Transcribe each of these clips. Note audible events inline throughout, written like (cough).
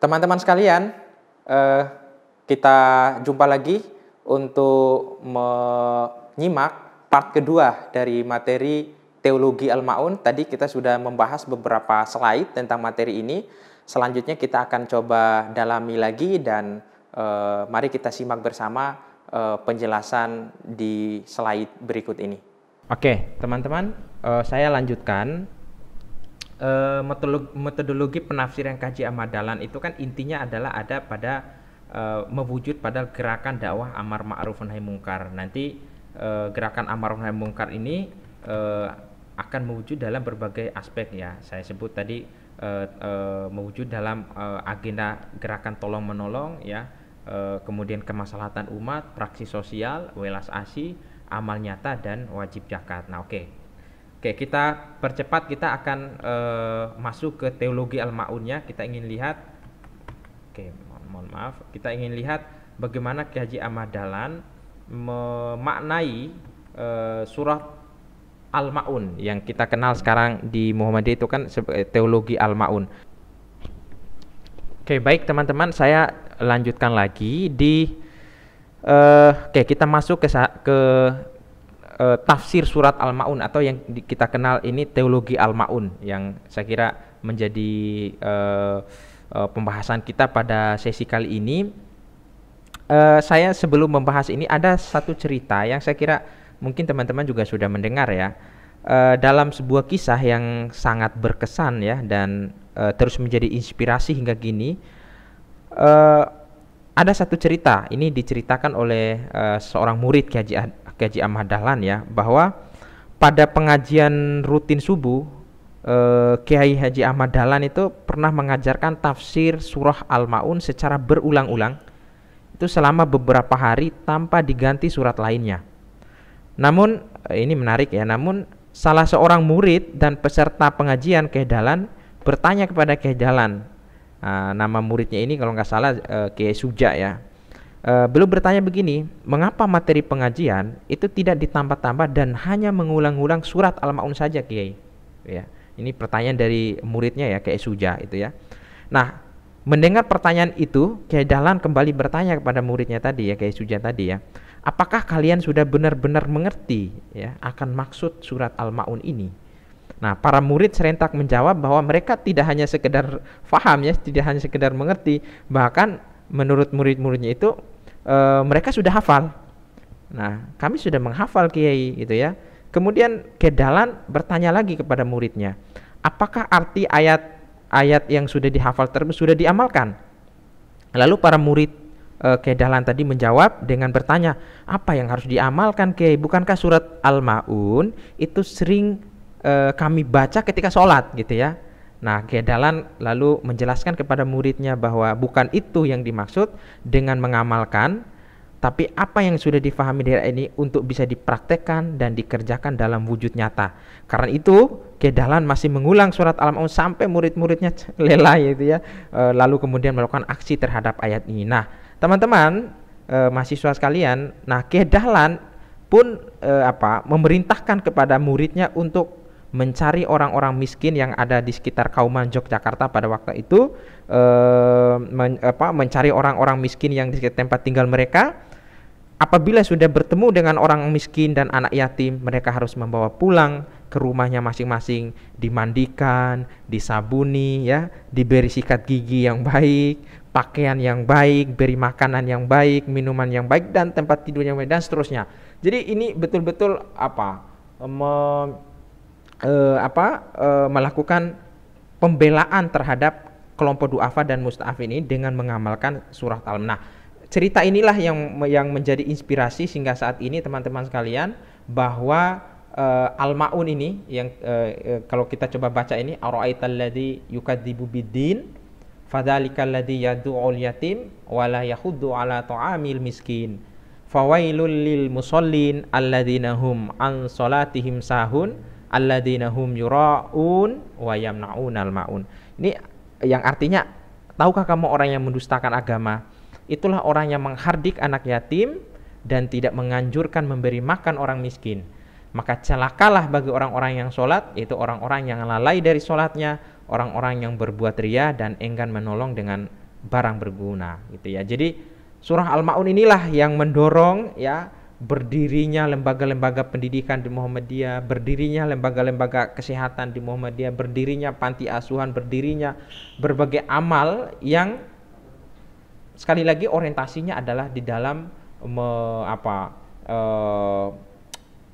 Teman-teman sekalian, eh, kita jumpa lagi untuk menyimak part kedua dari materi teologi Al-Maun. Tadi kita sudah membahas beberapa slide tentang materi ini. Selanjutnya kita akan coba dalami lagi dan eh, mari kita simak bersama eh, penjelasan di slide berikut ini. Oke, teman-teman, eh, saya lanjutkan Eh, metodologi, penafsiran kaji amadalan itu kan intinya adalah ada pada uh, mewujud pada gerakan dakwah amar ma'ruf nahi mungkar. Nanti uh, gerakan amar nahi mungkar ini uh, akan mewujud dalam berbagai aspek ya. Saya sebut tadi uh, uh, mewujud dalam uh, agenda gerakan tolong menolong ya. Uh, kemudian kemaslahatan umat, praksi sosial, welas asih, amal nyata dan wajib zakat. Nah, oke. Okay. Oke, kita percepat kita akan uh, masuk ke teologi al-maunnya. Kita ingin lihat Oke, mohon, mohon maaf. Kita ingin lihat bagaimana Kiai Haji Ahmad Dahlan memaknai uh, surah Al-Maun yang kita kenal sekarang di Muhammadiyah itu kan sebagai teologi Al-Maun. Oke, baik teman-teman, saya lanjutkan lagi di uh, oke, kita masuk ke ke uh, tafsir surat Al-Maun atau yang di, kita kenal ini teologi Al-Maun yang saya kira menjadi uh, uh, pembahasan kita pada sesi kali ini. Uh, saya sebelum membahas ini ada satu cerita yang saya kira mungkin teman-teman juga sudah mendengar ya. Uh, dalam sebuah kisah yang sangat berkesan ya dan uh, terus menjadi inspirasi hingga kini. Uh, ada satu cerita ini diceritakan oleh uh, seorang murid Kiai kiai Ahmad Dahlan ya bahwa pada pengajian rutin subuh uh, Kiai Haji Ahmad Dahlan itu pernah mengajarkan tafsir surah Al-Maun secara berulang-ulang itu selama beberapa hari tanpa diganti surat lainnya. Namun eh, ini menarik ya, namun salah seorang murid dan peserta pengajian Kiai Dahlan bertanya kepada Kiai Dahlan Uh, nama muridnya ini kalau nggak salah uh, eh, Kiai Suja ya. Uh, eh, belum bertanya begini, mengapa materi pengajian itu tidak ditambah-tambah dan hanya mengulang-ulang surat Al-Maun saja, Kiai? Ya. Ini pertanyaan dari muridnya ya, Kiai Suja itu ya. Nah, mendengar pertanyaan itu, Kiai Dahlan kembali bertanya kepada muridnya tadi ya, Kiai Suja tadi ya. Apakah kalian sudah benar-benar mengerti ya akan maksud surat Al-Maun ini? Nah, para murid serentak menjawab bahwa mereka tidak hanya sekedar faham ya, tidak hanya sekedar mengerti, bahkan menurut murid-muridnya itu e, mereka sudah hafal. Nah, kami sudah menghafal kiai gitu ya. Kemudian Kedalan bertanya lagi kepada muridnya, apakah arti ayat-ayat yang sudah dihafal tersebut sudah diamalkan? Lalu para murid e, eh, Kedalan tadi menjawab dengan bertanya, apa yang harus diamalkan kiai? Bukankah surat Al-Maun itu sering e, kami baca ketika sholat gitu ya. Nah, Gedalan lalu menjelaskan kepada muridnya bahwa bukan itu yang dimaksud dengan mengamalkan, tapi apa yang sudah difahami dari ini untuk bisa dipraktekkan dan dikerjakan dalam wujud nyata. Karena itu, Gedalan masih mengulang surat Al-Maun sampai murid-muridnya (laughs) lelah, gitu ya, e, lalu kemudian melakukan aksi terhadap ayat ini. Nah, teman-teman e, mahasiswa sekalian, nah Gedalan pun e, apa memerintahkan kepada muridnya untuk mencari orang-orang miskin yang ada di sekitar Kauman Yogyakarta pada waktu itu eh, men, apa, mencari orang-orang miskin yang di sekitar tempat tinggal mereka apabila sudah bertemu dengan orang miskin dan anak yatim mereka harus membawa pulang ke rumahnya masing-masing dimandikan, disabuni ya, diberi sikat gigi yang baik, pakaian yang baik, beri makanan yang baik, minuman yang baik dan tempat tidurnya yang baik dan seterusnya. Jadi ini betul-betul apa? Me uh, apa uh, melakukan pembelaan terhadap kelompok duafa dan musta'af ini dengan mengamalkan surah al nah cerita inilah yang yang menjadi inspirasi sehingga saat ini teman-teman sekalian bahwa uh, al-maun ini yang uh, uh, kalau kita coba baca ini ladhi ladzi yukadzibu biddin fadzalikal ladzi yad'ul yatim wala yahuddu ala ta'amil miskin fawailul lil musallin alladzina hum an salatihim sahun alladzina hum yura'un wa yamna'unal ma'un. Ini yang artinya tahukah kamu orang yang mendustakan agama? Itulah orang yang menghardik anak yatim dan tidak menganjurkan memberi makan orang miskin. Maka celakalah bagi orang-orang yang sholat, yaitu orang-orang yang lalai dari sholatnya, orang-orang yang berbuat ria dan enggan menolong dengan barang berguna, gitu ya. Jadi surah Al-Maun inilah yang mendorong ya berdirinya lembaga-lembaga pendidikan di Muhammadiyah, berdirinya lembaga-lembaga kesehatan di Muhammadiyah, berdirinya panti asuhan, berdirinya berbagai amal yang sekali lagi orientasinya adalah di dalam me, apa e,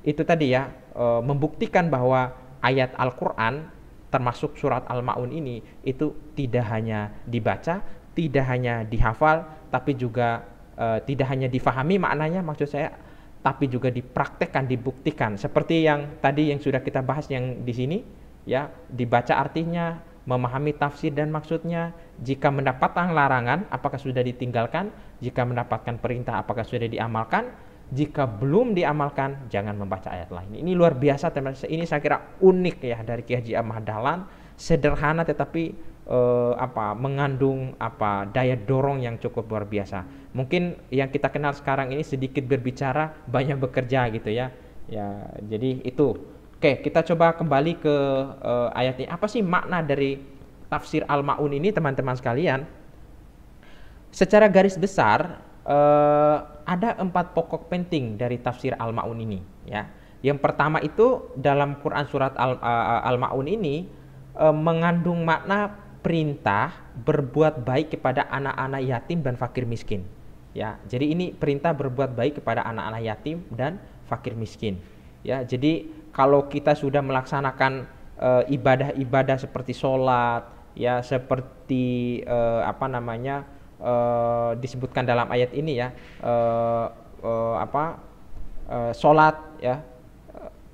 itu tadi ya e, membuktikan bahwa ayat Al-Qur'an termasuk surat Al-Maun ini itu tidak hanya dibaca, tidak hanya dihafal tapi juga eh, tidak hanya difahami maknanya maksud saya tapi juga dipraktekkan, dibuktikan. Seperti yang tadi yang sudah kita bahas yang di sini, ya dibaca artinya, memahami tafsir dan maksudnya. Jika mendapatkan larangan, apakah sudah ditinggalkan? Jika mendapatkan perintah, apakah sudah diamalkan? Jika belum diamalkan, jangan membaca ayat lain. Ini luar biasa teman-teman. Ini saya kira unik ya dari Kiai Haji Ahmad Dahlan. Sederhana tetapi eh, apa mengandung apa daya dorong yang cukup luar biasa. Mungkin yang kita kenal sekarang ini sedikit berbicara banyak bekerja gitu ya. Ya, jadi itu. Oke, kita coba kembali ke eh, ayat ini. Apa sih makna dari tafsir Al-Maun ini teman-teman sekalian? Secara garis besar eh, ada empat pokok penting dari tafsir Al-Maun ini ya. Yang pertama itu dalam Quran surat eh, Al-Maun Al ini eh, mengandung makna perintah berbuat baik kepada anak-anak yatim dan fakir miskin. Ya, jadi ini perintah berbuat baik kepada anak-anak yatim dan fakir miskin. Ya, jadi kalau kita sudah melaksanakan eh, ibadah-ibadah seperti sholat, ya seperti e, apa namanya e, disebutkan dalam ayat ini ya, e, e, apa e, sholat ya,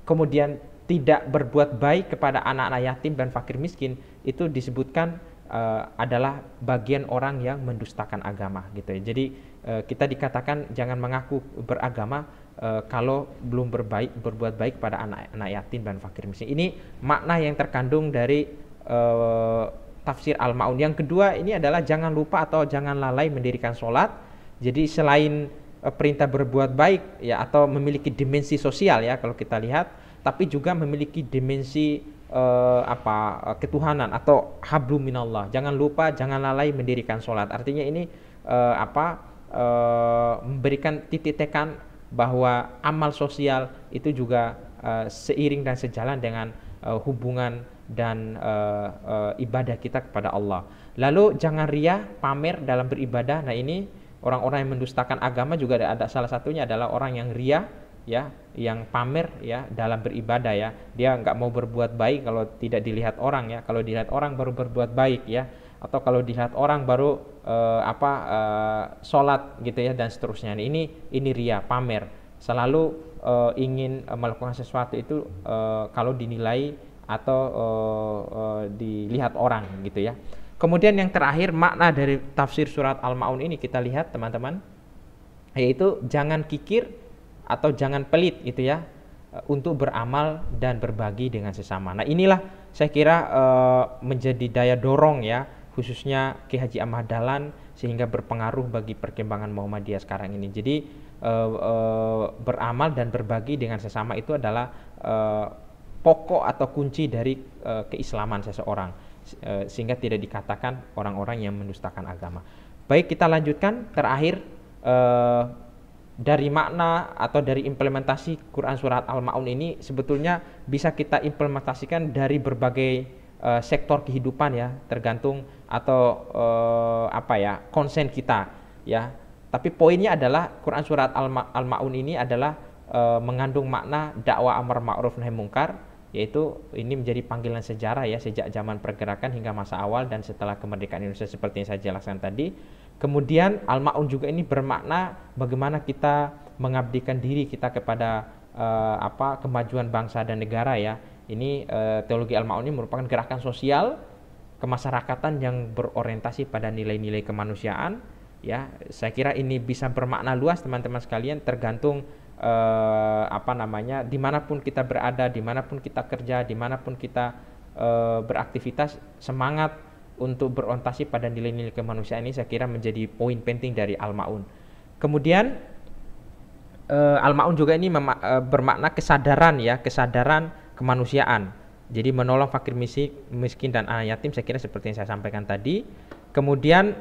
kemudian tidak berbuat baik kepada anak-anak yatim dan fakir miskin itu disebutkan uh, adalah bagian orang yang mendustakan agama gitu ya. Jadi uh, kita dikatakan jangan mengaku beragama uh, kalau belum berbaik berbuat baik kepada anak-anak yatim dan fakir miskin. Ini makna yang terkandung dari uh, tafsir Al-Maun. Yang kedua ini adalah jangan lupa atau jangan lalai mendirikan sholat. Jadi selain uh, perintah berbuat baik ya atau memiliki dimensi sosial ya kalau kita lihat tapi juga memiliki dimensi uh, apa eh, ketuhanan atau hablum minallah. Jangan lupa jangan lalai mendirikan sholat. Artinya ini uh, apa uh, memberikan titik tekan bahwa amal sosial itu juga uh, seiring dan sejalan dengan uh, hubungan dan uh, uh, ibadah kita kepada Allah. Lalu jangan ria pamer dalam beribadah. Nah ini orang-orang yang mendustakan agama juga ada, ada salah satunya adalah orang yang ria ya yang pamer ya dalam beribadah ya dia nggak mau berbuat baik kalau tidak dilihat orang ya kalau dilihat orang baru berbuat baik ya atau kalau dilihat orang baru eh, apa eh, sholat gitu ya dan seterusnya nah, ini ini ria pamer selalu eh, ingin eh, melakukan sesuatu itu eh, kalau dinilai atau eh, eh, dilihat orang gitu ya kemudian yang terakhir makna dari tafsir surat al-maun ini kita lihat teman-teman yaitu jangan kikir atau jangan pelit itu ya e, untuk beramal dan berbagi dengan sesama. Nah inilah saya kira uh, menjadi daya dorong ya khususnya Ki Haji Ahmad Dahlan sehingga berpengaruh bagi perkembangan Muhammadiyah sekarang ini. Jadi uh, uh, beramal dan berbagi dengan sesama itu adalah uh, pokok atau kunci dari uh, keislaman seseorang uh, sehingga tidak dikatakan orang-orang yang mendustakan agama. Baik kita lanjutkan terakhir uh, dari makna atau dari implementasi Quran surat Al-Maun ini sebetulnya bisa kita implementasikan dari berbagai uh, sektor kehidupan ya tergantung atau uh, apa ya konsen kita ya tapi poinnya adalah Quran surat Al-Maun ini adalah uh, mengandung makna dakwah amar ma'ruf nahi mungkar yaitu ini menjadi panggilan sejarah ya sejak zaman pergerakan hingga masa awal dan setelah kemerdekaan Indonesia seperti yang saya jelaskan tadi Kemudian al-ma'un juga ini bermakna bagaimana kita mengabdikan diri kita kepada uh, apa kemajuan bangsa dan negara ya. Ini uh, teologi al-ma'un ini merupakan gerakan sosial kemasyarakatan yang berorientasi pada nilai-nilai kemanusiaan ya. Saya kira ini bisa bermakna luas teman-teman sekalian tergantung uh, apa namanya dimanapun kita berada dimanapun kita kerja dimanapun kita uh, beraktivitas semangat untuk berontasi pada nilai-nilai kemanusiaan ini saya kira menjadi poin penting dari Al-Maun. Kemudian uh, Al-Maun juga ini uh, bermakna kesadaran ya, kesadaran kemanusiaan. Jadi menolong fakir miskin, miskin dan anak yatim saya kira seperti yang saya sampaikan tadi. Kemudian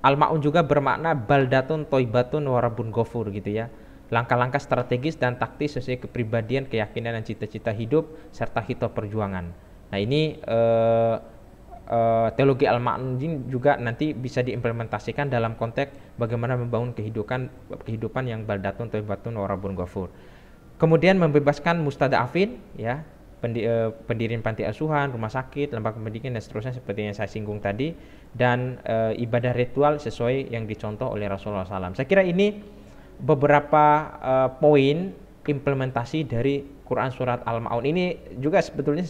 Al-Maun juga bermakna baldatun toibatun warabun gofur gitu ya langkah-langkah strategis dan taktis sesuai kepribadian, keyakinan, dan cita-cita hidup, serta hito perjuangan. Nah ini eh, uh, teologi al-ma'nun juga nanti bisa diimplementasikan dalam konteks bagaimana membangun kehidupan kehidupan yang baldatun thayyibatun warabun gafur. Kemudian membebaskan mustada'afin ya, pendi, uh, pendirian panti asuhan, rumah sakit, lembaga pendidikan dan seterusnya seperti yang saya singgung tadi dan uh, ibadah ritual sesuai yang dicontoh oleh Rasulullah SAW. Saya kira ini beberapa uh, poin implementasi dari Quran surat Al-Maun ini juga sebetulnya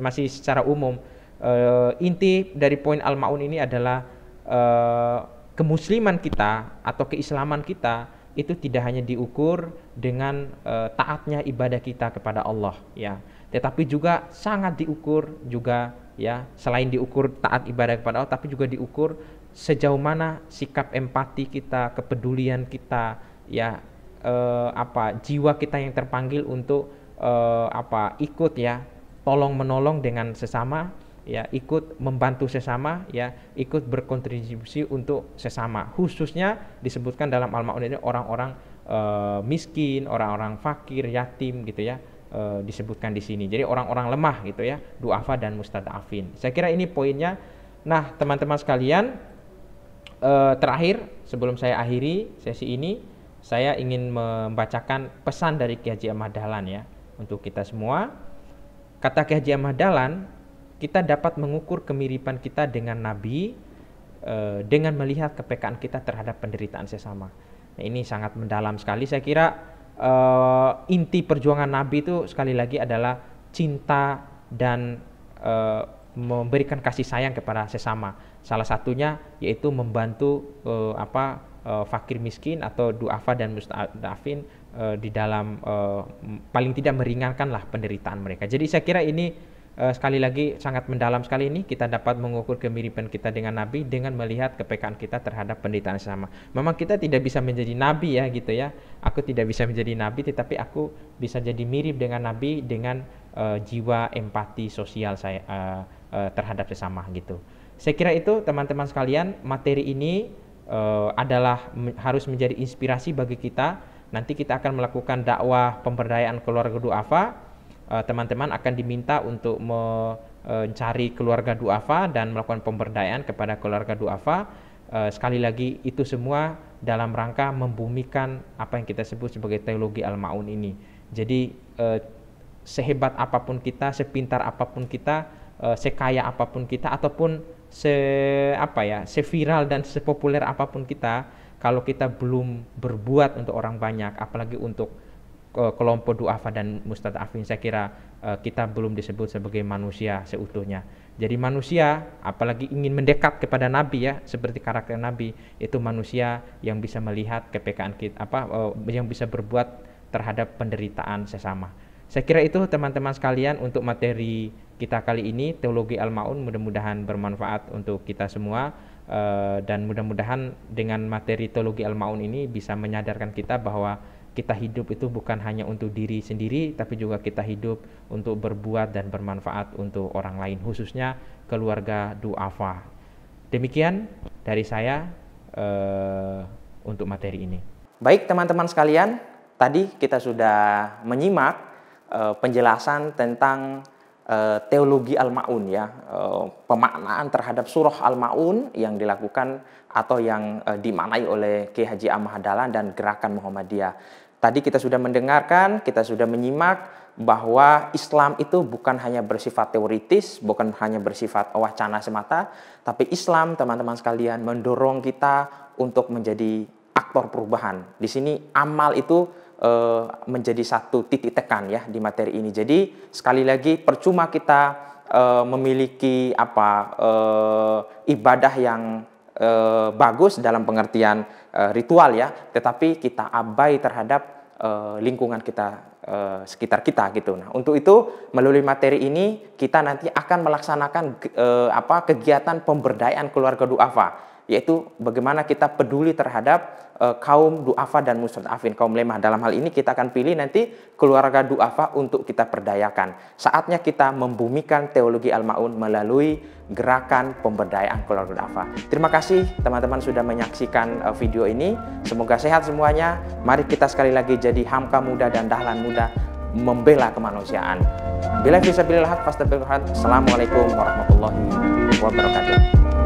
masih secara umum uh, inti dari poin al-maun ini adalah uh, kemusliman kita atau keislaman kita itu tidak hanya diukur dengan uh, taatnya ibadah kita kepada Allah ya tetapi juga sangat diukur juga ya selain diukur taat ibadah kepada Allah tapi juga diukur sejauh mana sikap empati kita kepedulian kita ya uh, apa jiwa kita yang terpanggil untuk uh, apa ikut ya tolong menolong dengan sesama ya ikut membantu sesama ya ikut berkontribusi untuk sesama khususnya disebutkan dalam al-maun ini orang-orang e, miskin orang-orang fakir yatim gitu ya e, disebutkan di sini jadi orang-orang lemah gitu ya duafa dan mustadafin saya kira ini poinnya nah teman-teman sekalian e, terakhir sebelum saya akhiri sesi ini saya ingin membacakan pesan dari Kiai Ahmad Dahlan ya untuk kita semua kata Kiai Ahmad Dahlan kita dapat mengukur kemiripan kita dengan Nabi eh, dengan melihat kepekaan kita terhadap penderitaan sesama. Nah, ini sangat mendalam sekali. Saya kira eh, inti perjuangan Nabi itu sekali lagi adalah cinta dan eh, memberikan kasih sayang kepada sesama. Salah satunya yaitu membantu apa fakir miskin atau duafa dan musta'afin di dalam uh, paling tidak meringankanlah penderitaan mereka. Jadi saya kira ini uh, sekali lagi sangat mendalam sekali ini kita dapat mengukur kemiripan kita dengan Nabi dengan melihat kepekaan kita terhadap penderitaan sama. Memang kita tidak bisa menjadi Nabi ya gitu ya. Aku tidak bisa menjadi Nabi tetapi aku bisa jadi mirip dengan Nabi dengan uh, jiwa empati sosial saya uh, uh, terhadap sesama gitu. Saya kira itu teman-teman sekalian materi ini uh, adalah me harus menjadi inspirasi bagi kita. Nanti kita akan melakukan dakwah pemberdayaan keluarga duafa Eh, teman-teman akan diminta untuk mencari eh, keluarga duafa dan melakukan pemberdayaan kepada keluarga duafa. Eh, sekali lagi itu semua dalam rangka membumikan apa yang kita sebut sebagai teologi al-maun ini. Jadi sehebat apapun kita, sepintar apapun kita, sekaya apapun kita ataupun se apa ya, seviral dan sepopuler apapun kita, kalau kita belum berbuat untuk orang banyak, apalagi untuk Eh, kelompok duafa dan mustadafin saya kira eh, kita belum disebut sebagai manusia seutuhnya jadi manusia apalagi ingin mendekat kepada nabi ya seperti karakter nabi itu manusia yang bisa melihat kepekaan kita apa eh, yang bisa berbuat terhadap penderitaan sesama saya kira itu teman-teman sekalian untuk materi kita kali ini teologi al-maun mudah-mudahan bermanfaat untuk kita semua dan mudah-mudahan dengan materi teologi al-maun ini bisa menyadarkan kita bahwa kita hidup itu bukan hanya untuk diri sendiri, tapi juga kita hidup untuk berbuat dan bermanfaat untuk orang lain, khususnya keluarga duafa. Demikian dari saya uh, untuk materi ini. Baik teman-teman sekalian, tadi kita sudah menyimak eh, penjelasan tentang eh, teologi Al-Ma'un ya, pemaknaan terhadap surah Al-Ma'un yang dilakukan atau yang dimaknai dimanai oleh Ki Haji Ahmad Dahlan dan gerakan Muhammadiyah. Tadi kita sudah mendengarkan, kita sudah menyimak bahwa Islam itu bukan hanya bersifat teoritis, bukan hanya bersifat wacana semata, tapi Islam, teman-teman sekalian, mendorong kita untuk menjadi aktor perubahan. Di sini amal itu e, menjadi satu titik tekan ya di materi ini. Jadi sekali lagi percuma kita e, memiliki apa e, ibadah yang e, bagus dalam pengertian uh, ritual ya, tetapi kita abai terhadap uh, lingkungan kita uh, sekitar kita gitu. Nah, untuk itu melalui materi ini kita nanti akan melaksanakan uh, apa kegiatan pemberdayaan keluarga duafa, yaitu bagaimana kita peduli terhadap Eh, kaum duafa dan mustadafin kaum lemah dalam hal ini kita akan pilih nanti keluarga duafa untuk kita perdayakan saatnya kita membumikan teologi al-maun melalui gerakan pemberdayaan keluarga duafa terima kasih teman-teman sudah menyaksikan eh, video ini semoga sehat semuanya mari kita sekali lagi jadi hamka muda dan dahlan muda membela kemanusiaan bila bisa bila hak pasti Assalamualaikum warahmatullahi wabarakatuh